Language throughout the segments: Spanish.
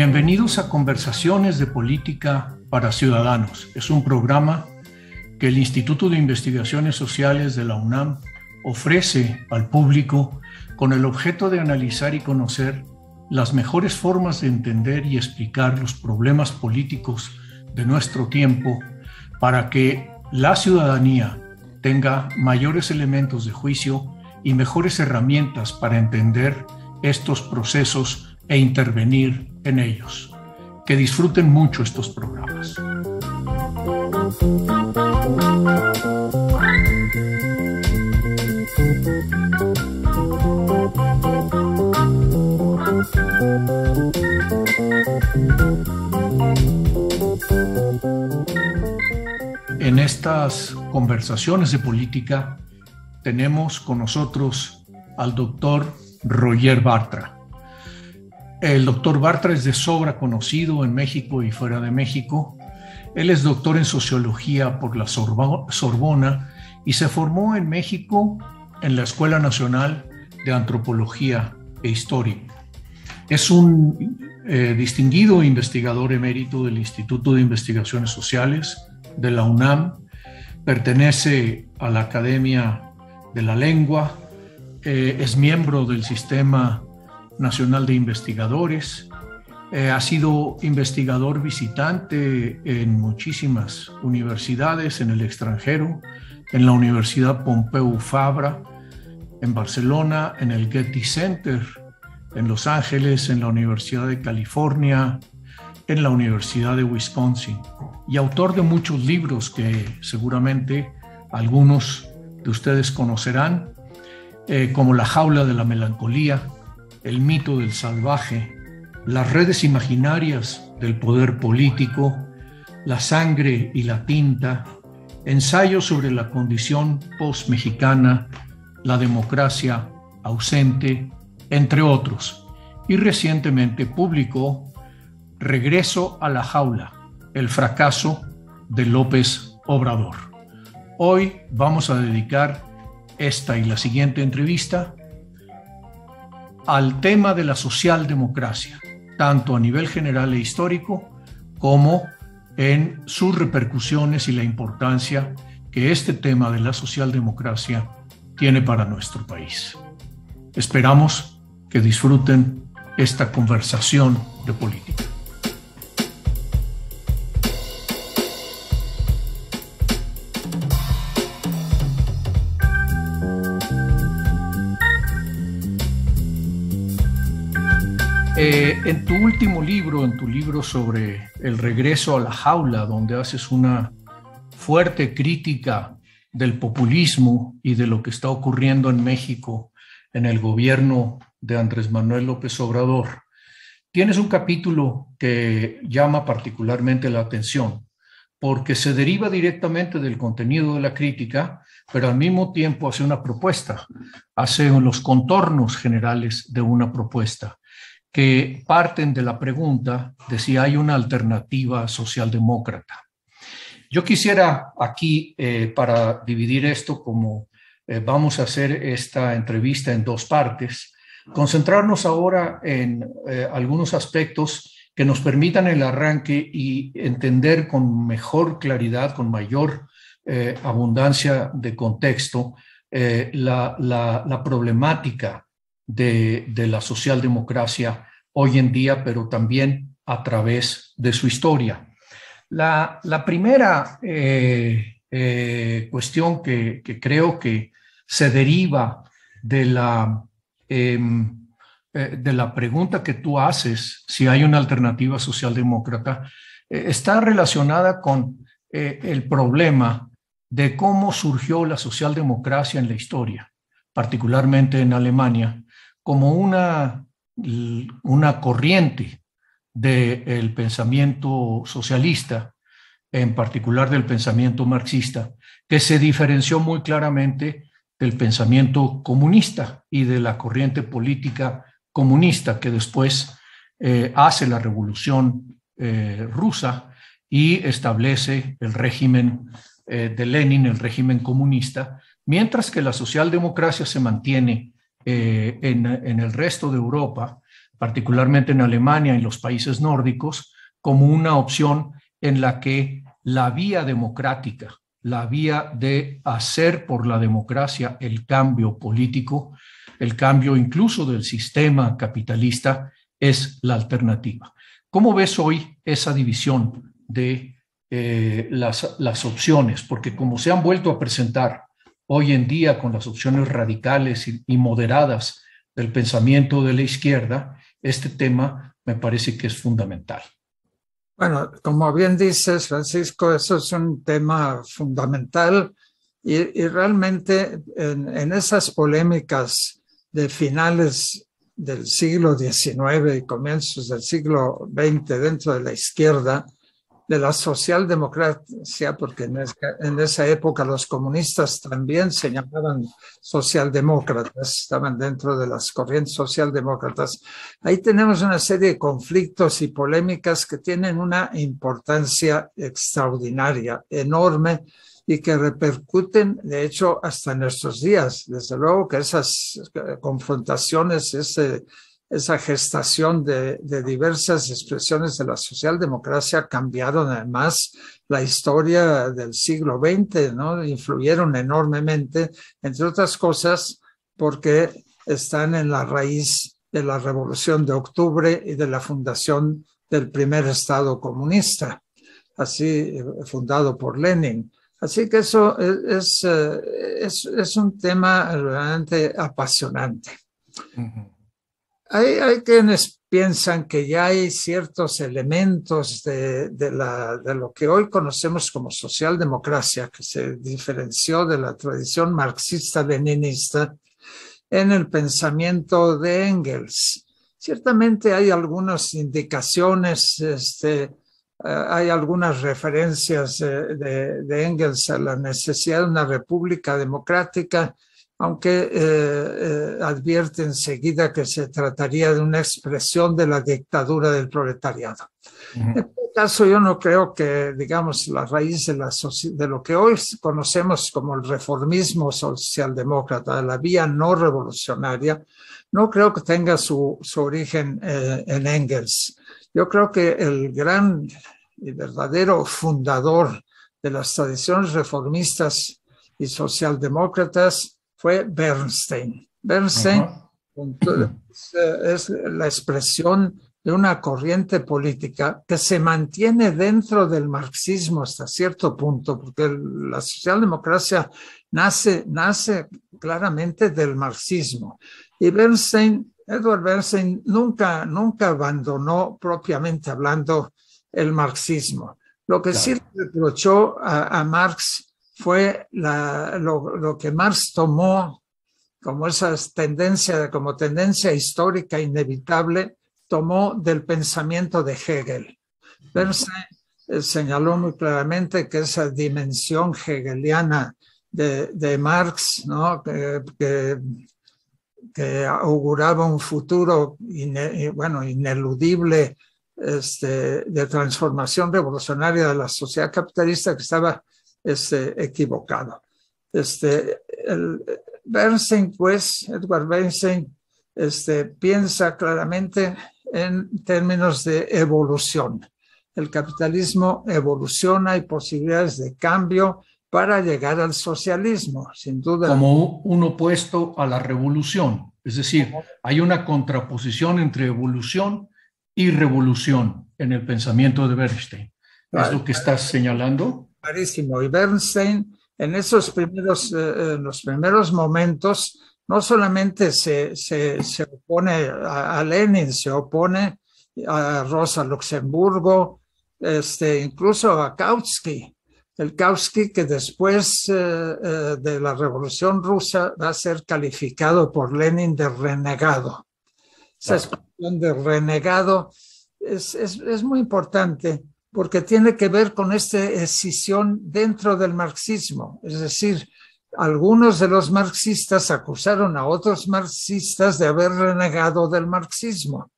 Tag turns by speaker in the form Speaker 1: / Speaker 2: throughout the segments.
Speaker 1: Bienvenidos a Conversaciones de Política para Ciudadanos. Es un programa que el Instituto de Investigaciones Sociales de la UNAM ofrece al público con el objeto de analizar y conocer las mejores formas de entender y explicar los problemas políticos de nuestro tiempo para que la ciudadanía tenga mayores elementos de juicio y mejores herramientas para entender estos procesos e intervenir en ellos. Que disfruten mucho estos programas. En estas conversaciones de política tenemos con nosotros al doctor Roger Bartra. El doctor Bartra es de sobra conocido en México y fuera de México. Él es doctor en sociología por la Sorbona y se formó en México en la Escuela Nacional de Antropología e Historia. Es un eh, distinguido investigador emérito del Instituto de Investigaciones Sociales de la UNAM. Pertenece a la Academia de la Lengua. Eh, es miembro del sistema Nacional de Investigadores. Eh, ha sido investigador visitante en muchísimas universidades en el extranjero, en la Universidad Pompeu Fabra, en Barcelona, en el Getty Center, en Los Ángeles, en la Universidad de California, en la Universidad de Wisconsin. Y autor de muchos libros que seguramente algunos de ustedes conocerán, eh, como La jaula de la melancolía, el mito del salvaje, las redes imaginarias del poder político, la sangre y la tinta, ensayos sobre la condición post-mexicana, la democracia ausente, entre otros. Y recientemente publicó Regreso a la jaula, el fracaso de López Obrador. Hoy vamos a dedicar esta y la siguiente entrevista al tema de la socialdemocracia, tanto a nivel general e histórico como en sus repercusiones y la importancia que este tema de la socialdemocracia tiene para nuestro país. Esperamos que disfruten esta conversación de política. Eh, en tu último libro, en tu libro sobre el regreso a la jaula, donde haces una fuerte crítica del populismo y de lo que está ocurriendo en México en el gobierno de Andrés Manuel López Obrador, tienes un capítulo que llama particularmente la atención porque se deriva directamente del contenido de la crítica, pero al mismo tiempo hace una propuesta, hace los contornos generales de una propuesta que parten de la pregunta de si hay una alternativa socialdemócrata. Yo quisiera aquí, eh, para dividir esto como eh, vamos a hacer esta entrevista en dos partes, concentrarnos ahora en eh, algunos aspectos que nos permitan el arranque y entender con mejor claridad, con mayor abundancia de contexto, la problemática de, la socialdemocracia hoy en día, pero también a través de su historia. La, primera eh, eh, cuestión que, creo que se deriva de la, em, eh, de la pregunta que tú haces, si hay una alternativa socialdemócrata, está relacionada con el problema de cómo surgió la socialdemocracia en la historia, particularmente en Alemania, como una, una corriente del pensamiento socialista, en particular del pensamiento marxista, que se diferenció muy claramente del pensamiento comunista y de la corriente política comunista que después eh, hace la revolución eh, rusa y establece el régimen eh, de Lenin, el régimen comunista, mientras que la socialdemocracia se mantiene eh, en, el resto de Europa, particularmente en Alemania y los países nórdicos, como una opción en la que la vía democrática, la vía de hacer por la democracia el cambio político, el cambio incluso del sistema capitalista, es la alternativa. ¿Cómo ves hoy esa división de eh, las opciones? Porque como se han vuelto a presentar hoy en día con las opciones radicales y, moderadas del pensamiento de la izquierda, este tema me parece que es fundamental.
Speaker 2: Bueno, como bien dices, Francisco, eso es un tema fundamental y, realmente en, esas polémicas de finales del siglo XIX y comienzos del siglo XX dentro de la izquierda, de la socialdemocracia, porque en, esa época los comunistas también se llamaban socialdemócratas, estaban dentro de las corrientes socialdemócratas. Ahí tenemos una serie de conflictos y polémicas que tienen una importancia extraordinaria, enorme, y que repercuten, de hecho, hasta nuestros días. Desde luego que esas eh, confrontaciones, ese esa gestación de, diversas expresiones de la socialdemocracia cambiaron además la historia del siglo XX, ¿no? Influyeron enormemente, entre otras cosas, porque están en la raíz de la Revolución de Octubre y de la fundación del primer Estado comunista, así eh, fundado por Lenin. Así que eso eh, eh, es, es, un tema realmente apasionante. Hay, quienes piensan que ya hay ciertos elementos de, lo que hoy conocemos como socialdemocracia, que se diferenció de la tradición marxista-leninista en el pensamiento de Engels. Ciertamente hay algunas indicaciones, este, eh, hay algunas referencias eh, de Engels a la necesidad de una república democrática, aunque eh, eh, advierte enseguida que se trataría de una expresión de la dictadura del proletariado. En este caso, yo no creo que, digamos, la raíz de, lo que hoy conocemos como el reformismo socialdemócrata, la vía no revolucionaria, no creo que tenga su, origen eh, en Engels. Yo creo que el gran y verdadero fundador de las tradiciones reformistas y socialdemócratas fue Bernstein. Bernstein eh, es, la expresión de una corriente política que se mantiene dentro del marxismo hasta cierto punto, porque la socialdemocracia nace, nace claramente del marxismo. Y Bernstein, Edward Bernstein nunca, nunca abandonó propiamente hablando el marxismo. Lo que sí reprochó a Marx fue lo, que Marx tomó como esas tendencias, como tendencia histórica inevitable, tomó del pensamiento de Hegel. Perse eh, señaló muy claramente que esa dimensión hegeliana de, Marx, que, auguraba un futuro bueno, ineludible este, de transformación revolucionaria de la sociedad capitalista que estaba este, equivocado. Este, Bernstein, pues, Edward Bernstein, este, piensa claramente en términos de evolución. El capitalismo evoluciona y posibilidades de cambio para llegar al socialismo, sin duda. Como un opuesto a
Speaker 1: la revolución. Es decir, hay una contraposición entre evolución y
Speaker 2: revolución en el pensamiento de Bernstein. ¿Es lo que estás señalando? Y Bernstein, en esos primeros, eh, eh, los primeros momentos, no solamente se, opone a, Lenin, se opone a Rosa Luxemburgo, este, incluso a Kautsky. El Kautsky que después eh, de la Revolución Rusa va a ser calificado por Lenin de renegado. Esa expresión de renegado es muy importante porque tiene que ver con esta escisión dentro del marxismo. Es decir, algunos de los marxistas acusaron a otros marxistas de haber renegado del marxismo.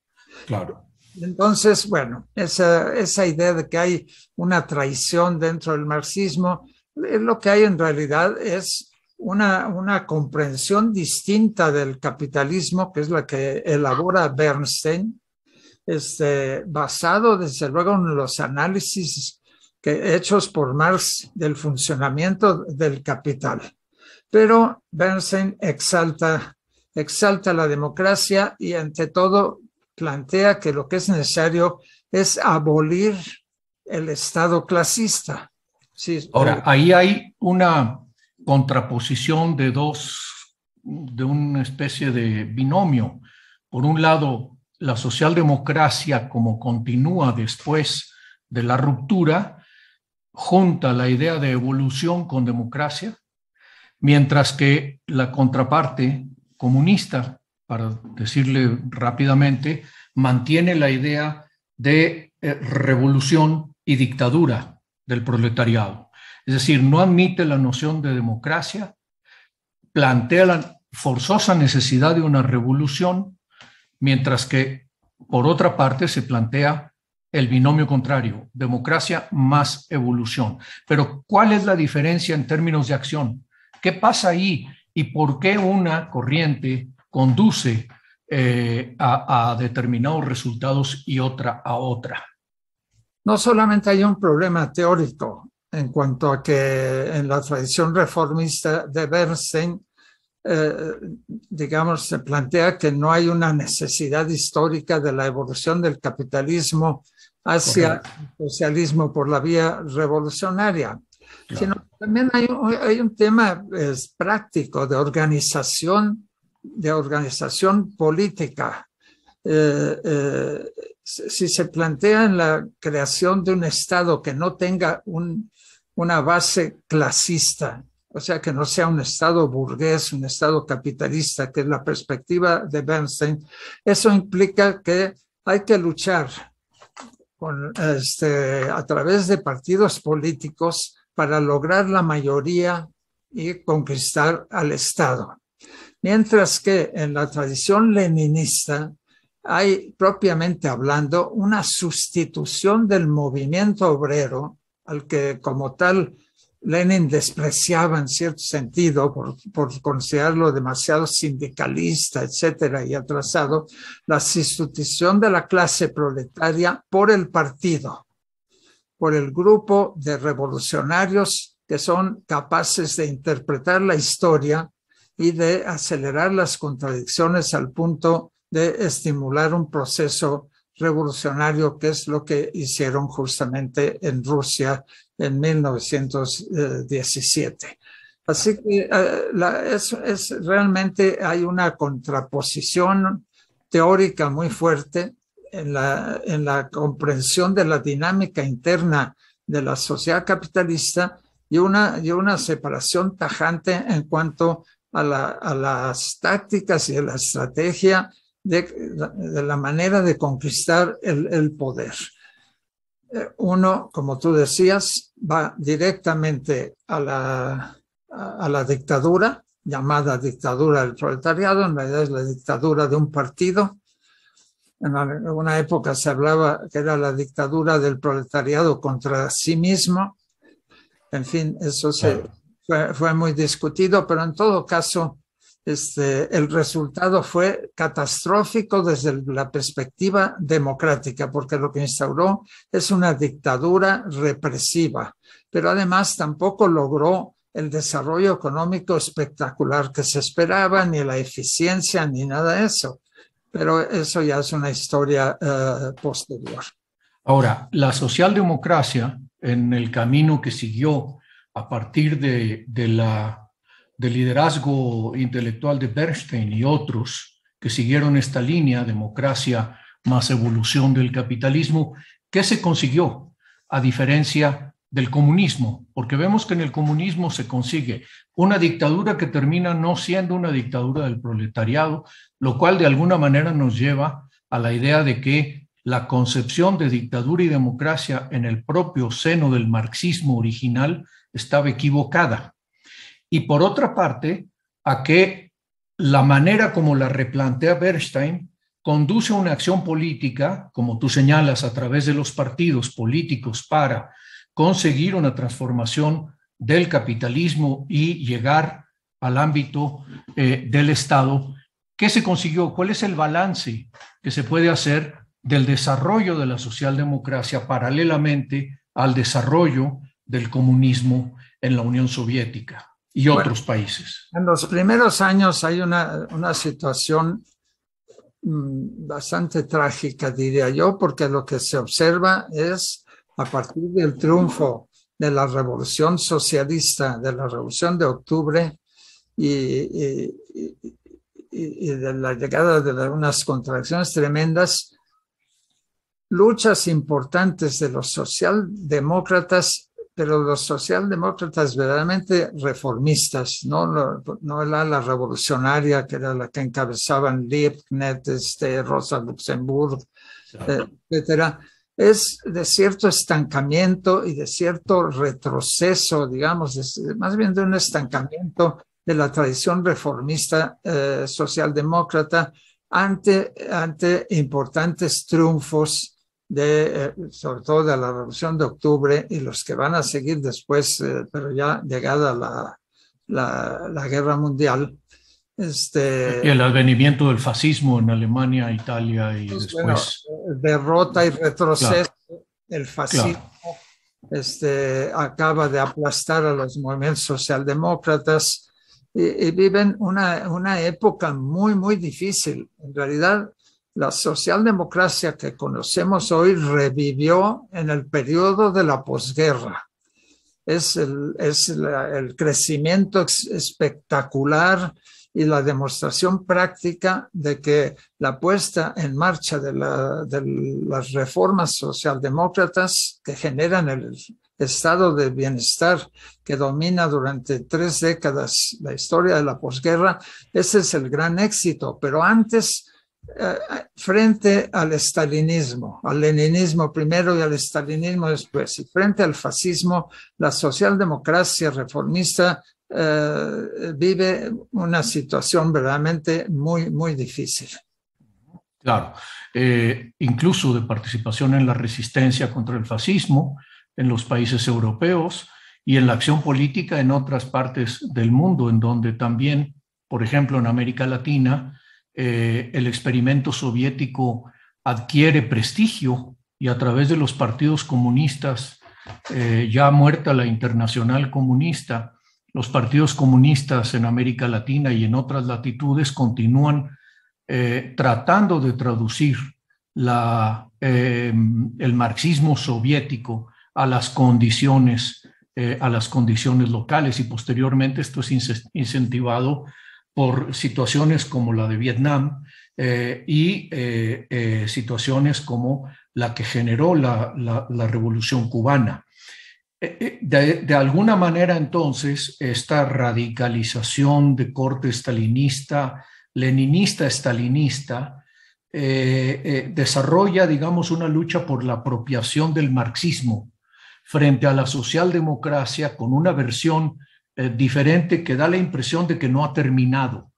Speaker 2: Claro. Entonces, bueno, esa, idea de que hay una traición dentro del marxismo, eh, lo que hay en realidad es una comprensión distinta del capitalismo, que es la que elabora Bernstein, este, basado desde luego en los análisis que, hechos por Marx del funcionamiento del capital. Pero Bernstein exalta, exalta la democracia y ante todo plantea que lo que es necesario es abolir el Estado clasista. Ahora,
Speaker 1: eh, ahí hay una contraposición de dos, de una especie de binomio. Por un lado, la socialdemocracia como continúa después de la ruptura, junta la idea de evolución con democracia, mientras que la contraparte comunista, para decirle rápidamente, mantiene la idea de eh, revolución y dictadura del proletariado. Es decir, no admite la noción de democracia, plantea la forzosa necesidad de una revolución mientras que, por otra parte, se plantea el binomio contrario, democracia más evolución. Pero ¿cuál es la diferencia en términos de acción? ¿Qué pasa ahí y por qué una corriente conduce eh, a, a determinados resultados y
Speaker 2: otra a otra? No solamente hay un problema teórico en cuanto a que en la tradición reformista de Bernstein eh, digamos, se plantea que no hay una necesidad histórica de la evolución del capitalismo hacia el socialismo por la vía revolucionaria, sino también hay, un tema es, práctico de organización, de organización política. Eh, eh, si se plantea en la creación de un Estado que no tenga una base clasista, o sea, que no sea un Estado burgués, un Estado capitalista, que es la perspectiva de Bernstein, eso implica que hay que luchar este, a través de partidos políticos para lograr la mayoría y conquistar al Estado. Mientras que en la tradición leninista hay, propiamente hablando, una sustitución del movimiento obrero, al que como tal Lenin despreciaba en cierto sentido por, considerarlo demasiado sindicalista, etcétera, y atrasado, la sustitución de la clase proletaria por el partido, por el grupo de revolucionarios que son capaces de interpretar la historia y de acelerar las contradicciones al punto de estimular un proceso revolucionario, que es lo que hicieron justamente en Rusia en 1917. Así que eh, es, realmente hay una contraposición teórica muy fuerte en la, en la comprensión de la dinámica interna de la sociedad capitalista y una, y una separación tajante en cuanto a, las tácticas y a la estrategia de, la manera de conquistar el poder uno, como tú decías, va directamente a la, dictadura, llamada dictadura del proletariado, en realidad es la dictadura de un partido. En alguna época se hablaba que era la dictadura del proletariado contra sí mismo. En fin, eso se, fue muy discutido, pero en todo caso, este, el resultado fue catastrófico desde la perspectiva democrática, porque lo que instauró es una dictadura represiva, pero además tampoco logró el desarrollo económico espectacular que se esperaba, ni la eficiencia, ni nada de eso. Pero eso ya es una historia eh, posterior.
Speaker 1: Ahora, la socialdemocracia, en el camino que siguió a partir de la del liderazgo intelectual de Bernstein y otros que siguieron esta línea, democracia más evolución del capitalismo, ¿qué se consiguió a diferencia del comunismo? Porque vemos que en el comunismo se consigue una dictadura que termina no siendo una dictadura del proletariado, lo cual de alguna manera nos lleva a la idea de que la concepción de dictadura y democracia en el propio seno del marxismo original estaba equivocada y por otra parte a que la manera como la replantea Bernstein conduce a una acción política, como tú señalas, a través de los partidos políticos para conseguir una transformación del capitalismo y llegar al ámbito eh, del Estado. ¿Qué se consiguió? ¿Cuál es el balance que se puede hacer del desarrollo de la socialdemocracia paralelamente al desarrollo del comunismo en la Unión Soviética? y otros países.
Speaker 2: En los primeros años hay una, una situación mm, bastante trágica, diría yo, porque lo que se observa es a partir del triunfo de la revolución socialista, de la revolución de octubre y, de la llegada de algunas unas contracciones tremendas, luchas importantes de los socialdemócratas pero los socialdemócratas verdaderamente reformistas, no, no la, la revolucionaria que era la que encabezaban Liebknecht, este, Rosa Luxemburg, eh, etc. es de cierto estancamiento y de cierto retroceso, digamos, más bien de un estancamiento de la tradición reformista eh, socialdemócrata ante, ante importantes triunfos eh, sobre todo de la Revolución de Octubre y los que van a seguir después, eh, pero ya llegada la, la, Guerra Mundial. Este, y el
Speaker 1: advenimiento del fascismo en Alemania, Italia y pues, después.
Speaker 2: Eh, derrota y retroceso. El fascismo este, acaba de aplastar a los movimientos socialdemócratas y, y viven una, una época muy, muy difícil. En realidad, la socialdemocracia que conocemos hoy revivió en el periodo de la posguerra. Es el, crecimiento espectacular y la demostración práctica de que la puesta en marcha de, de, las reformas socialdemócratas que generan el estado de bienestar que domina durante tres décadas la historia de la posguerra, ese es el gran éxito. Pero antes eh, eh, frente al estalinismo, al leninismo primero y al estalinismo después, y frente al fascismo, la socialdemocracia reformista eh, vive una situación verdaderamente muy, muy difícil.
Speaker 1: Claro, incluso de participación en la resistencia contra el fascismo en los países europeos y en la acción política en otras partes del mundo, en donde también, por ejemplo, en América Latina, eh, el experimento soviético adquiere prestigio y a través de los partidos comunistas, eh, ya muerta la internacional comunista, los partidos comunistas en América Latina y en otras latitudes continúan eh, tratando de traducir el marxismo soviético a las condiciones locales y posteriormente esto es incentivado por situaciones como la de Vietnam eh, y eh, eh, situaciones como la que generó la, revolución cubana. De, de, alguna manera, entonces, esta radicalización de corte stalinista, leninista, stalinista, desarrolla, digamos, una lucha por la apropiación del marxismo frente a la socialdemocracia con una versión eh, diferente que da la impresión de que no ha terminado,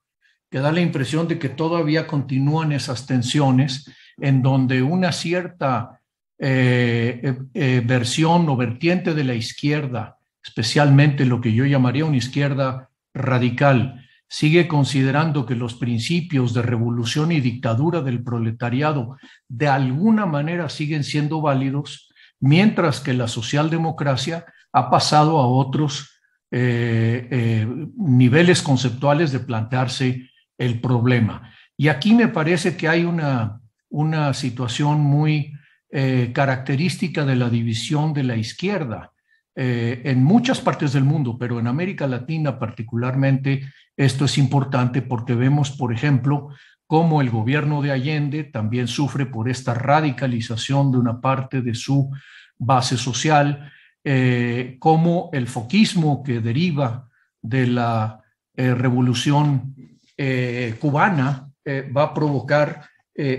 Speaker 1: que da la impresión de que todavía continúan esas tensiones en donde una cierta eh, eh, versión o vertiente de la izquierda, especialmente lo que yo llamaría una izquierda radical, sigue considerando que los principios de revolución y dictadura del proletariado de alguna manera siguen siendo válidos, mientras que la socialdemocracia ha pasado a otros eh, eh, niveles conceptuales de plantearse el problema. Y aquí me parece que hay una, una situación muy eh, característica de la división de la izquierda. en muchas partes del mundo, pero en América Latina particularmente, esto es importante porque vemos, por ejemplo, cómo el gobierno de Allende también sufre por esta radicalización de una parte de su base social, eh, cómo el foquismo que deriva de la eh, revolución eh, cubana va a provocar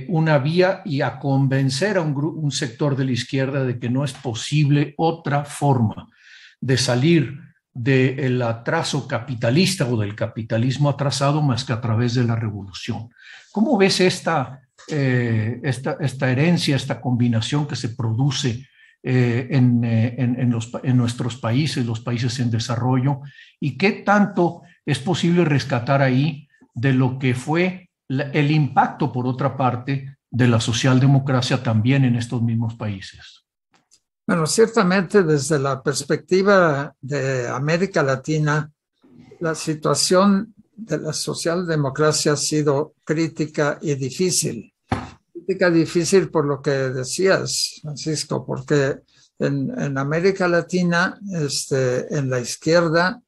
Speaker 1: una vía y a convencer a un, sector de la izquierda de que no es posible otra forma de salir del atraso capitalista o del capitalismo atrasado más que a través de la revolución. ¿Cómo ves esta, esta, esta, herencia, esta combinación que se produce eh, eh, en, en, los, nuestros países, los países en desarrollo, y qué tanto es posible rescatar ahí de lo que fue el impacto, por otra parte, de la socialdemocracia también en estos mismos países.
Speaker 2: Bueno, ciertamente desde la perspectiva de América Latina, la situación de la socialdemocracia ha sido crítica y difícil política difícil por lo que decías, Francisco, porque en, América Latina, este, en la izquierda,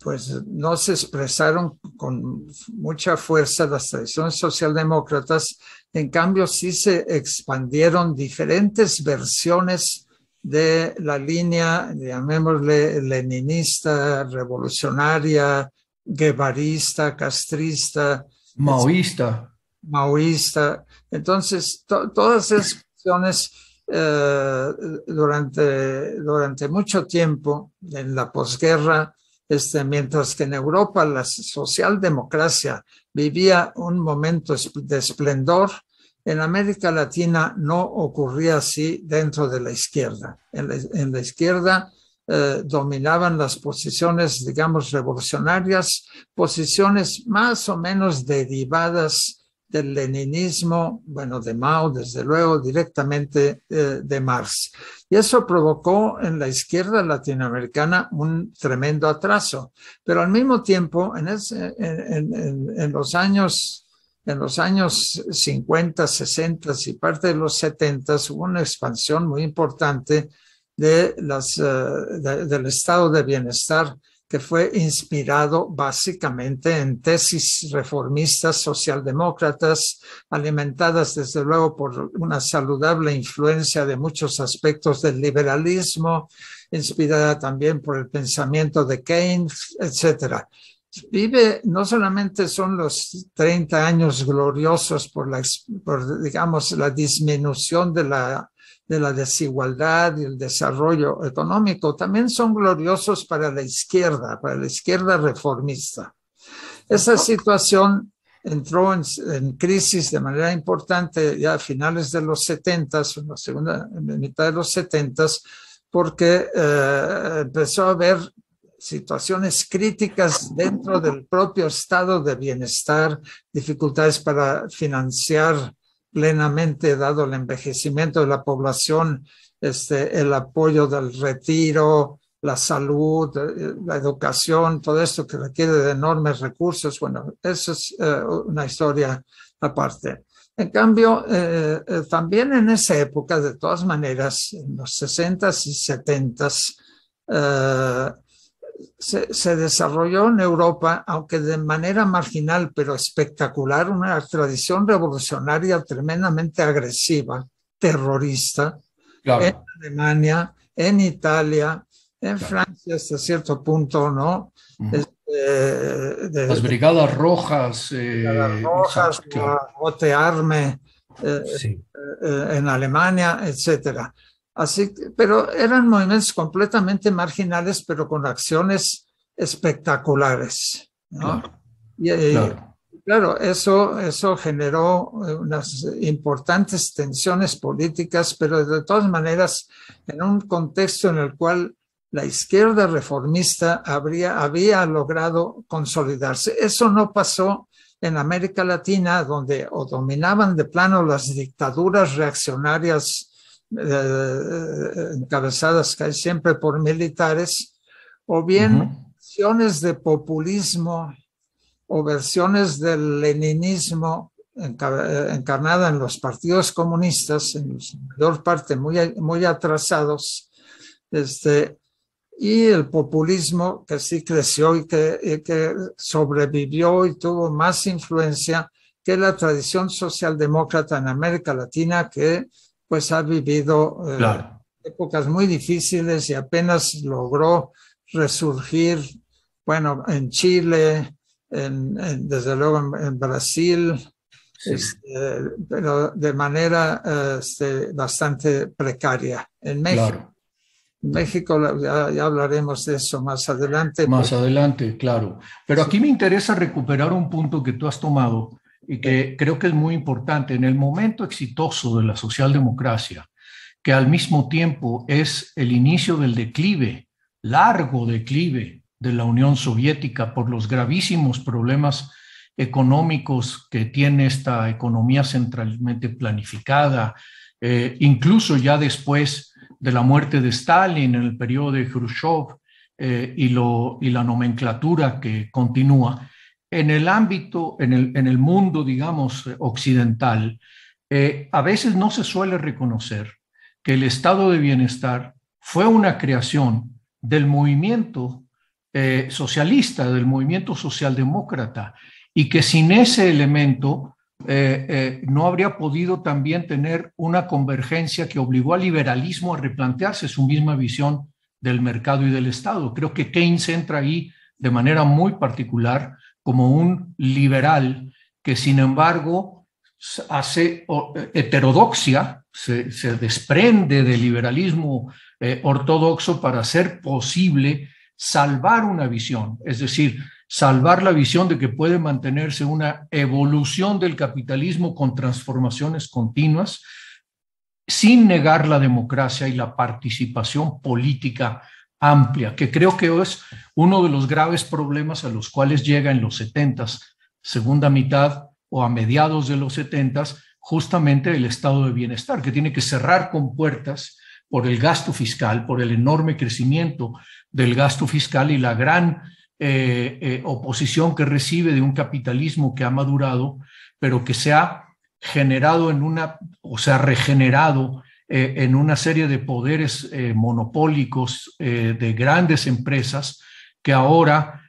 Speaker 2: pues no se expresaron con mucha fuerza las tradiciones socialdemócratas, en cambio sí se expandieron diferentes versiones de la línea, llamémosle leninista, revolucionaria, guevarista, castrista. Maoísta maoísta. Entonces, todas esas cuestiones eh, durante, durante mucho tiempo en la posguerra, este, mientras que en Europa la socialdemocracia vivía un momento de esplendor, en América Latina no ocurría así dentro de la izquierda. En la, izquierda eh, dominaban las posiciones, digamos, revolucionarias, posiciones más o menos derivadas del leninismo, bueno, de Mao, desde luego, directamente eh, de Marx. Y eso provocó en la izquierda latinoamericana un tremendo atraso. Pero al mismo tiempo, en, los años en los años 50, 60 y parte de los 70 hubo una expansión muy importante de las, eh, del estado de bienestar que fue inspirado básicamente en tesis reformistas socialdemócratas, alimentadas desde luego por una saludable influencia de muchos aspectos del liberalismo, inspirada también por el pensamiento de Keynes, etc. vive, no solamente son los 30 años gloriosos por, la, por, digamos, la disminución de la de la desigualdad y el desarrollo económico, también son gloriosos para la izquierda, para la izquierda reformista. Esa situación entró en, crisis de manera importante ya a finales de los 70, en la segunda en mitad de los 70, porque eh, empezó a haber situaciones críticas dentro del propio estado de bienestar, dificultades para financiar plenamente dado el envejecimiento de la población, este, el apoyo del retiro, la salud, eh, la educación, todo esto que requiere de enormes recursos. Bueno, eso es eh, una historia aparte. En cambio, eh, también en esa época, de todas maneras, en los 60s y 70s, se, desarrolló en Europa, aunque de manera marginal pero espectacular, una tradición revolucionaria tremendamente agresiva, terrorista, en Alemania, en Italia, en Francia hasta cierto punto, ¿no? Este, las brigadas rojas. Eh, las rojas, claro. Eh, eh, en Alemania, etcétera pero eran movimientos completamente marginales, pero con acciones espectaculares. y, eh, claro. eso, eso generó eh, unas importantes tensiones políticas, pero de todas maneras, en un contexto en el cual la izquierda reformista habría, había logrado consolidarse. Eso no pasó en América Latina, donde o dominaban de plano las dictaduras reaccionarias eh, encabezadas siempre por militares, o bien versiones de populismo o versiones del leninismo eh, encarnada en los partidos comunistas, en su mayor parte muy, muy atrasados, este, y el populismo que sí creció y que, sobrevivió y tuvo más influencia que la tradición socialdemócrata en América Latina que pues ha vivido eh, épocas muy difíciles y apenas logró resurgir, bueno, en Chile, desde luego en, Brasil, este, pero de manera este, bastante precaria. En México. México, ya, hablaremos de eso más adelante. Más pues. adelante, claro. Pero aquí me interesa recuperar un punto que tú
Speaker 1: has tomado, y que creo que es muy importante en el momento exitoso de la socialdemocracia, que al mismo tiempo es el inicio del declive, largo declive de la Unión Soviética por los gravísimos problemas económicos que tiene esta economía centralmente planificada, eh, incluso ya después de la muerte de Stalin en el periodo de Khrushchev eh, y, lo, y la nomenclatura que continúa, en el ámbito, en el, mundo, digamos, eh, occidental, eh, a veces no se suele reconocer que el estado de bienestar fue una creación del movimiento eh, socialista, del movimiento socialdemócrata, y que sin ese elemento no habría podido también tener una convergencia que obligó al liberalismo a replantearse su misma visión del mercado y del Estado. Creo que Keynes entra ahí de manera muy particular como un liberal que sin embargo hace eh, heterodoxia, se, desprende del liberalismo eh, ortodoxo para hacer posible salvar una visión, es decir, salvar la visión de que puede mantenerse una evolución del capitalismo con transformaciones continuas, sin negar la democracia y la participación política amplia, que creo que es uno de los graves problemas a los cuales llega en los 70, segunda mitad o a mediados de los 70, justamente el estado de bienestar, que tiene que cerrar con puertas por el gasto fiscal, por el enorme crecimiento del gasto fiscal y la gran eh, eh, oposición que recibe de un capitalismo que ha madurado, pero que se ha generado en una, o se ha regenerado eh, en una serie de poderes eh, monopólicos eh, de grandes empresas que ahora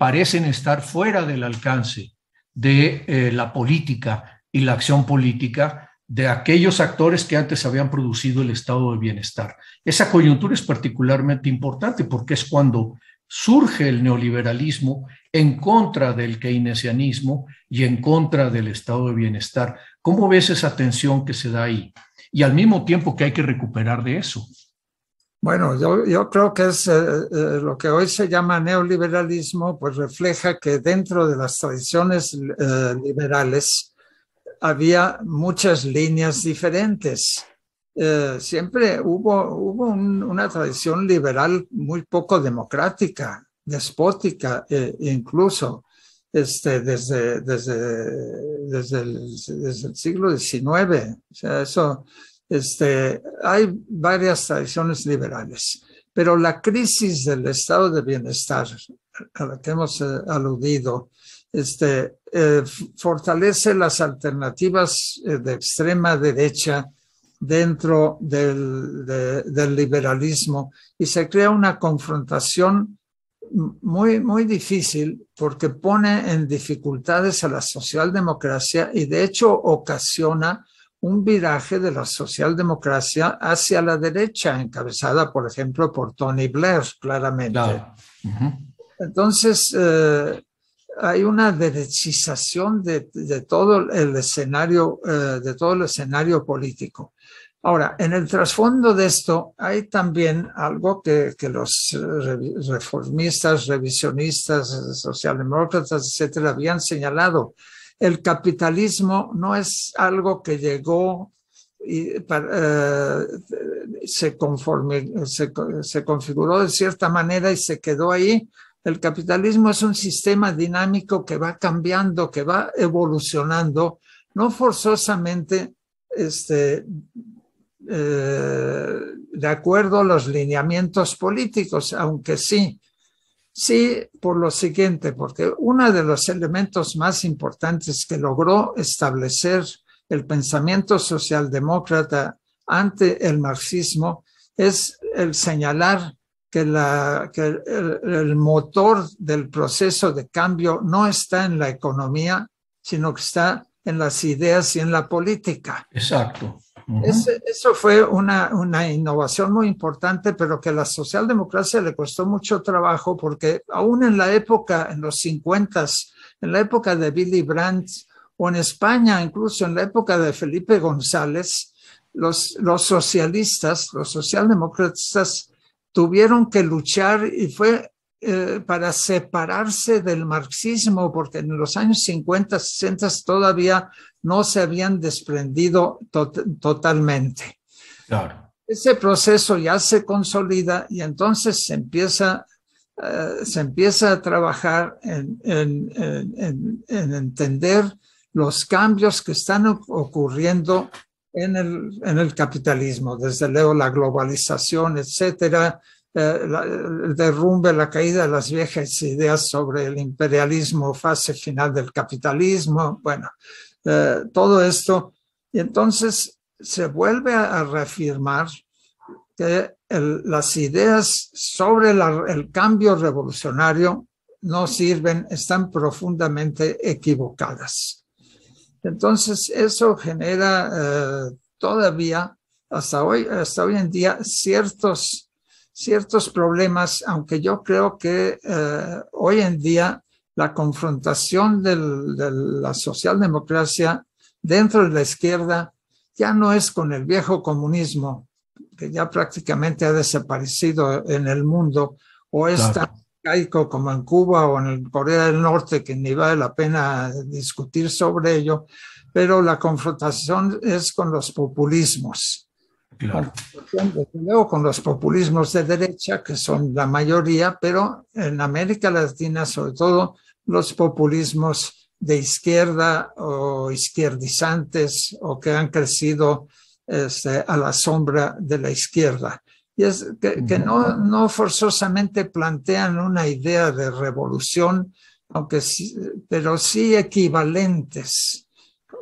Speaker 1: parecen estar fuera del alcance de la política y la acción política de aquellos actores que antes habían producido el estado de bienestar. Esa coyuntura es particularmente importante porque es cuando surge el neoliberalismo en contra del keynesianismo y en contra del estado de bienestar. ¿Cómo ves esa tensión que se da ahí? y al mismo tiempo que hay que recuperar de eso.
Speaker 2: Bueno, yo, creo que es eh, eh, lo que hoy se llama neoliberalismo, pues refleja que dentro de las tradiciones eh, liberales había muchas líneas diferentes. siempre hubo, una tradición liberal muy poco democrática, despótica incluso. Este, desde, desde, desde, el, siglo XIX. O sea, eso, este, hay varias tradiciones liberales, pero la crisis del estado de bienestar a la que hemos eh, aludido, este, eh, fortalece las alternativas eh, de extrema derecha dentro del, del, liberalismo y se crea una confrontación muy, muy difícil porque pone en dificultades a la socialdemocracia y de hecho ocasiona un viraje de la socialdemocracia hacia la derecha, encabezada, por ejemplo, por Tony Blair, claramente. Entonces, eh, hay una derechización de, todo el escenario, eh, de todo el escenario político. Ahora, en el trasfondo de esto hay también algo que, los reformistas, revisionistas, socialdemócratas, etcétera, habían señalado. El capitalismo no es algo que llegó y eh, se, configuró de cierta manera y se quedó ahí. El capitalismo es un sistema dinámico que va cambiando, que va evolucionando, no forzosamente este, eh, de acuerdo a los lineamientos políticos, aunque sí, sí por lo siguiente, porque uno de los elementos más importantes que logró establecer el pensamiento socialdemócrata ante el marxismo es el señalar que, el, el motor del proceso de cambio no está en la economía, sino que está en las ideas y en la política. Exacto eso fue una, innovación muy importante, pero que a la socialdemocracia le costó mucho trabajo porque aún en la época, en los 50, en la época de Billy Brandt o en España, incluso en la época de Felipe González, los, los socialistas, los socialdemócratas tuvieron que luchar y fue eh, para separarse del marxismo, porque en los años 50, 60 todavía no se habían desprendido totalmente. Ese proceso ya se consolida y entonces se empieza, eh, se empieza a trabajar en, entender los cambios que están ocurriendo en el, capitalismo, desde luego la globalización, etcétera, eh, el derrumbe, la caída de las viejas ideas sobre el imperialismo, fase final del capitalismo. Bueno, eh, todo esto. Y entonces se vuelve a, reafirmar que las ideas sobre el cambio revolucionario no sirven, están profundamente equivocadas. Entonces, eso genera eh, todavía, hasta hoy, hasta hoy en día, ciertos, ciertos problemas, aunque yo creo que eh, hoy en día la confrontación de la socialdemocracia dentro de la izquierda ya no es con el viejo comunismo, que ya prácticamente ha desaparecido en el mundo, o es tan caico como en Cuba o en Corea del Norte, que ni vale la pena discutir sobre ello, pero la confrontación es con los populismos. luego con los populismos de derecha, que son la mayoría, pero en América Latina, sobre todo los populismos de izquierda o izquierdizantes o que han crecido este, a la sombra de la izquierda. Y es que, no, no, forzosamente plantean una idea de revolución, aunque sí, pero sí equivalentes,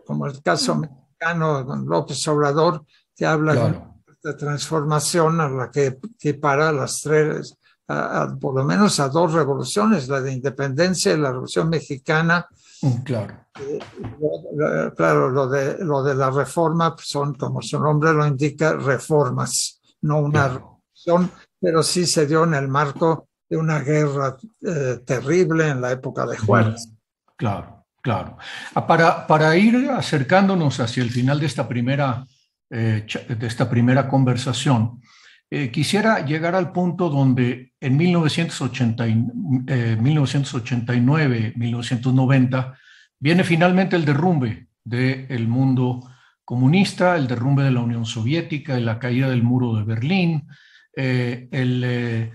Speaker 2: como el caso mexicano don López Obrador, que habla de transformación a la que para las tres, por lo menos a dos revoluciones, la de independencia y la revolución mexicana. Mm, claro. Eh, lo, claro, lo de, lo de la reforma son, como su nombre lo indica, reformas, no una revolución, pero sí se dio en el marco de una guerra eh, terrible en la época de Juárez.
Speaker 1: Claro, claro. Ah, para, para ir acercándonos hacia el final de esta primera, eh, de esta primera conversación, eh, quisiera llegar al punto donde en 1989, 1990, eh, viene finalmente el derrumbe del mundo comunista, el derrumbe de la Unión Soviética, la caída del muro de Berlín, eh, el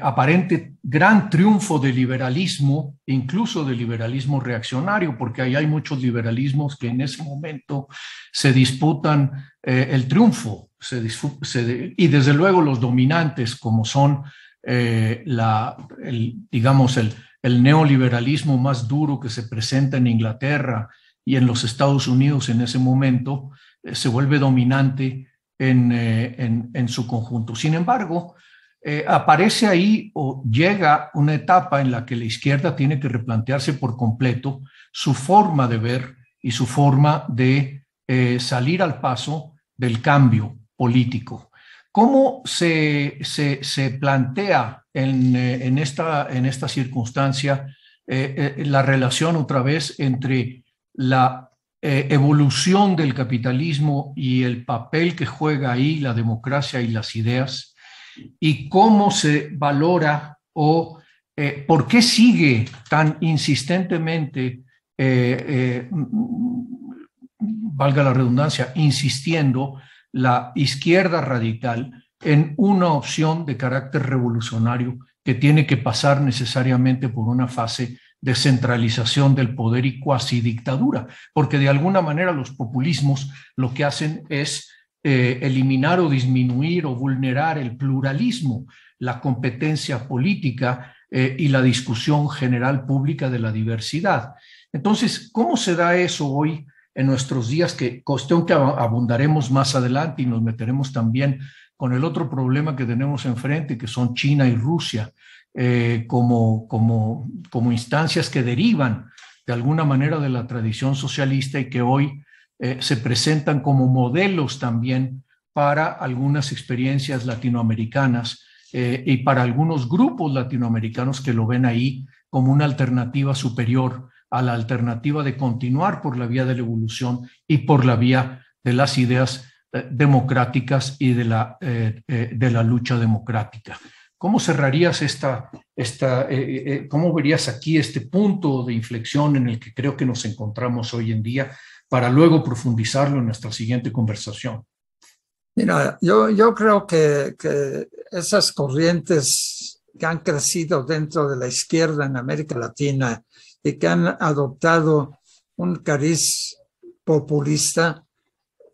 Speaker 1: aparente gran triunfo del liberalismo, incluso del liberalismo reaccionario, porque ahí hay muchos liberalismos que en ese momento se disputan el triunfo y desde luego los dominantes como son eh, la, el, digamos, el, neoliberalismo más duro que se presenta en Inglaterra y en los Estados Unidos en ese momento, eh, se vuelve dominante eh, en, en, su conjunto. Sin embargo, aparece ahí o llega una etapa en la que la izquierda tiene que replantearse por completo su forma de ver y su forma de salir al paso del cambio político. ¿Cómo se, se, plantea eh, en, esta, en esta circunstancia eh, eh, la relación otra vez entre la evolución del capitalismo y el papel que juega ahí la democracia y las ideas? ¿Y cómo se valora o por qué sigue tan insistentemente, valga la redundancia, insistiendo? la izquierda radical en una opción de carácter revolucionario que tiene que pasar necesariamente por una fase de centralización del poder y cuasi dictadura, porque de alguna manera los populismos lo que hacen es eh, eliminar o disminuir o vulnerar el pluralismo, la competencia política eh, y la discusión general pública de la diversidad. Entonces, ¿cómo se da eso hoy en nuestros días, que cuestión que abundaremos más adelante y nos meteremos también con el otro problema que tenemos enfrente, que son China y Rusia, eh, como, como, como instancias que derivan de alguna manera de la tradición socialista y que hoy eh, se presentan como modelos también para algunas experiencias latinoamericanas eh, y para algunos grupos latinoamericanos que lo ven ahí como una alternativa superior a la alternativa de continuar por la vía de la evolución y por la vía de las ideas eh, democráticas y de la, eh, eh, de la lucha democrática. ¿Cómo cerrarías esta, cómo verías aquí este punto de inflexión en el que creo que nos encontramos hoy en día para luego profundizarlo en nuestra siguiente conversación?
Speaker 2: Mira, yo, yo creo que, que esas corrientes que han crecido dentro de la izquierda en América Latina y que han adoptado un cariz populista,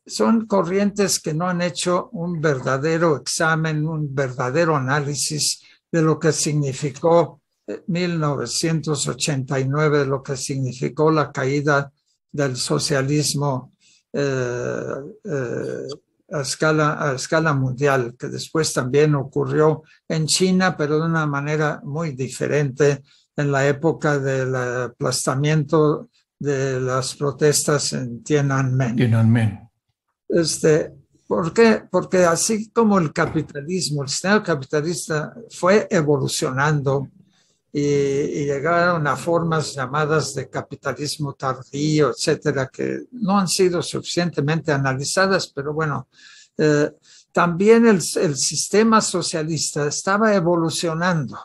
Speaker 2: son corrientes que no han hecho un verdadero examen, un verdadero análisis de lo que significó 1989, eh, lo que significó la caída del socialismo eh, eh, a, escala, a escala mundial, que después también ocurrió en China, pero de una manera muy diferente en la época del aplastamiento de las protestas en Tiananmen. Tiananmen. Este, ¿Por qué? Porque así como el capitalismo, el sistema capitalista fue evolucionando y, llegaron a formas llamadas de capitalismo tardío, etcétera, que no han sido suficientemente analizadas, pero bueno, eh, también el sistema socialista estaba evolucionando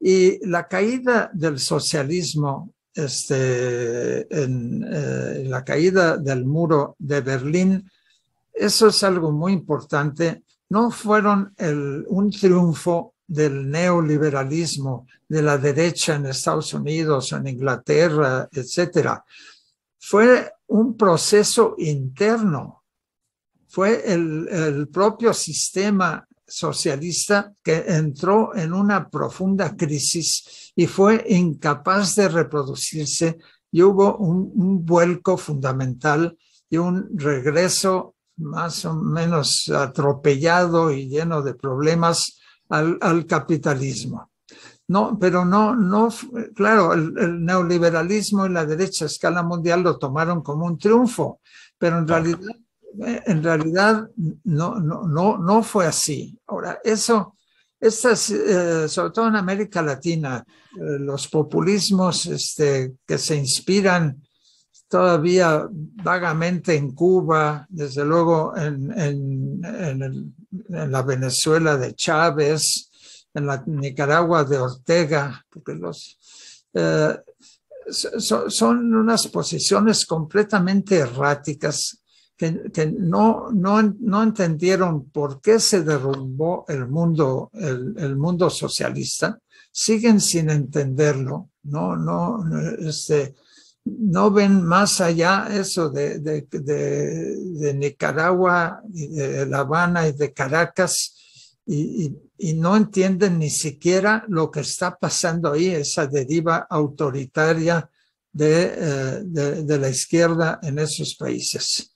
Speaker 2: y la caída del socialismo, este, en, eh, la caída del muro de Berlín, eso es algo muy importante, no fueron un triunfo del neoliberalismo, de la derecha en Estados Unidos, en Inglaterra, etc. Fue un proceso interno, fue el, el propio sistema socialista que entró en una profunda crisis y fue incapaz de reproducirse y hubo un, vuelco fundamental y un regreso más o menos atropellado y lleno de problemas al, capitalismo. No, pero no, no, claro, el, el, neoliberalismo y la derecha a escala mundial lo tomaron como un triunfo, pero en realidad en realidad no, no, no, fue así. Ahora, eso, estas, eh, sobre todo en América Latina, eh, los populismos este, que se inspiran todavía vagamente en Cuba, desde luego en, en, en, la Venezuela de Chávez, en la Nicaragua de Ortega, porque los... Eh, son unas posiciones completamente erráticas que, no, no, no, entendieron por qué se derrumbó el mundo, el, mundo socialista, siguen sin entenderlo, no, no, este, no ven más allá eso de, de, de, Nicaragua, de La Habana y de Caracas, y, y, no entienden ni siquiera lo que está pasando ahí, esa deriva autoritaria de, eh, de la izquierda en esos países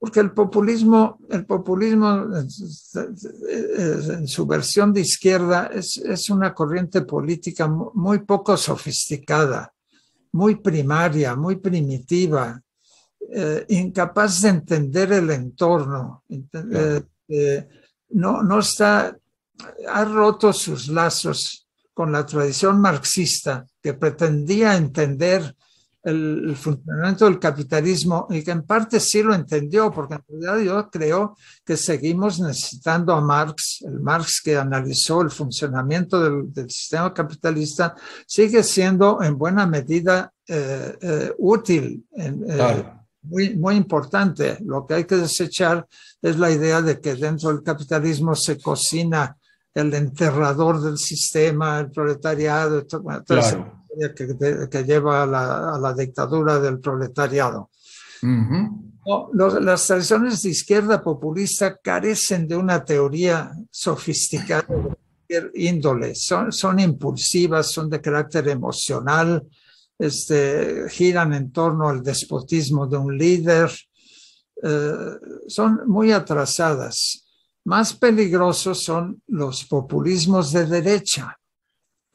Speaker 2: porque el populismo, el populismo en su versión de izquierda es, una corriente política muy poco sofisticada, muy primaria, muy primitiva, eh, incapaz de entender el entorno. Eh, eh, no, no está, ha roto sus lazos con la tradición marxista que pretendía entender el, funcionamiento del capitalismo y que en parte sí lo entendió, porque en realidad yo creo que seguimos necesitando a Marx, el Marx que analizó el funcionamiento del, sistema capitalista, sigue siendo en buena medida eh, eh, útil. Eh, muy, muy, importante. Lo que hay que desechar es la idea de que dentro del capitalismo se cocina el enterrador del sistema, el proletariado, Claro que, lleva a la, dictadura del proletariado. las tradiciones de izquierda populista carecen de una teoría sofisticada de cualquier índole. Son, son impulsivas, son de carácter emocional, este, giran en torno al despotismo de un líder. Eh, son muy atrasadas. Más peligrosos son los populismos de derecha.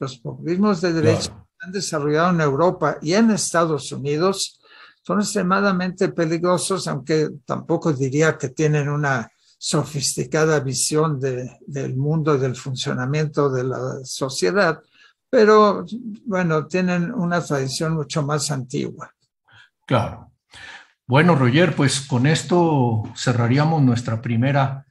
Speaker 2: Los populismos de derecha desarrollado en Europa y en Estados Unidos son extremadamente peligrosos, aunque tampoco diría que tienen una sofisticada visión del mundo del funcionamiento de la sociedad, pero bueno, tienen una tradición mucho más antigua.
Speaker 1: Claro. Bueno, Roger, pues con esto cerraríamos nuestra primera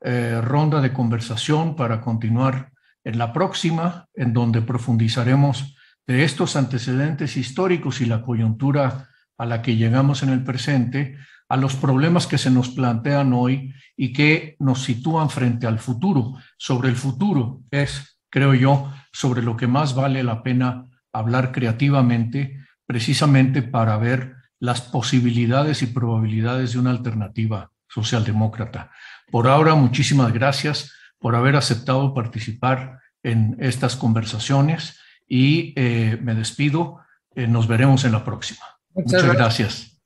Speaker 1: eh, ronda de conversación para continuar en la próxima, en donde profundizaremos de estos antecedentes históricos y la coyuntura a la que llegamos en el presente, a los problemas que se nos plantean hoy y que nos sitúan frente al futuro. Sobre el futuro es, creo yo, sobre lo que más vale la pena hablar creativamente, precisamente para ver las posibilidades y probabilidades de una alternativa socialdemócrata. Por ahora, muchísimas gracias por haber aceptado participar en estas conversaciones y eh, me despido. Eh, nos veremos en la próxima.
Speaker 2: Muchas, gracias.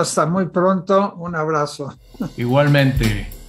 Speaker 2: hasta muy pronto. Un abrazo.
Speaker 1: Igualmente.